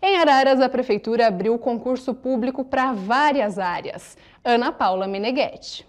Em Araras, a Prefeitura abriu concurso público para várias áreas. Ana Paula Meneghetti.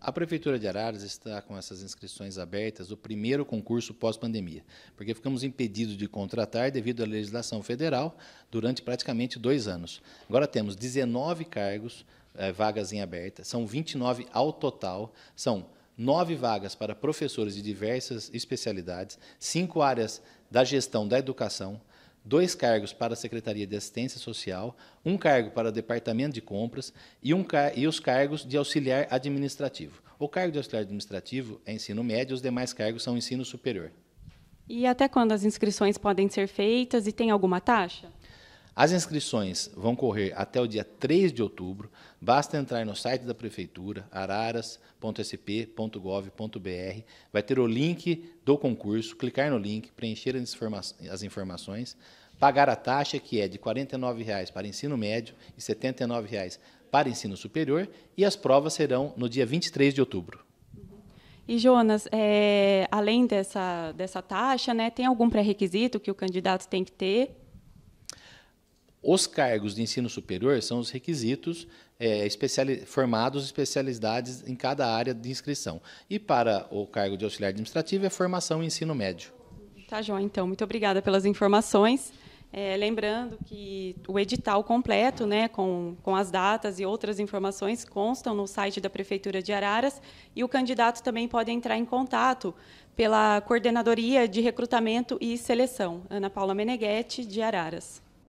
A Prefeitura de Araras está com essas inscrições abertas, o primeiro concurso pós-pandemia, porque ficamos impedidos de contratar devido à legislação federal durante praticamente dois anos. Agora temos 19 cargos, eh, vagas em aberta, são 29 ao total, são nove vagas para professores de diversas especialidades, cinco áreas da gestão da educação, dois cargos para a Secretaria de Assistência Social, um cargo para o Departamento de Compras e, um e os cargos de auxiliar administrativo. O cargo de auxiliar administrativo é ensino médio, os demais cargos são ensino superior. E até quando as inscrições podem ser feitas e tem alguma taxa? As inscrições vão correr até o dia 3 de outubro. Basta entrar no site da prefeitura, araras.sp.gov.br. Vai ter o link do concurso, clicar no link, preencher as informações, pagar a taxa que é de R$ 49,00 para ensino médio e R$ 79,00 para ensino superior, e as provas serão no dia 23 de outubro. E Jonas, é, além dessa, dessa taxa, né, tem algum pré-requisito que o candidato tem que ter os cargos de ensino superior são os requisitos é, especiali formados especialidades em cada área de inscrição. E para o cargo de auxiliar administrativo é formação e ensino médio. Tá, João, então. Muito obrigada pelas informações. É, lembrando que o edital completo, né, com, com as datas e outras informações, constam no site da Prefeitura de Araras e o candidato também pode entrar em contato pela Coordenadoria de Recrutamento e Seleção, Ana Paula Meneghetti, de Araras.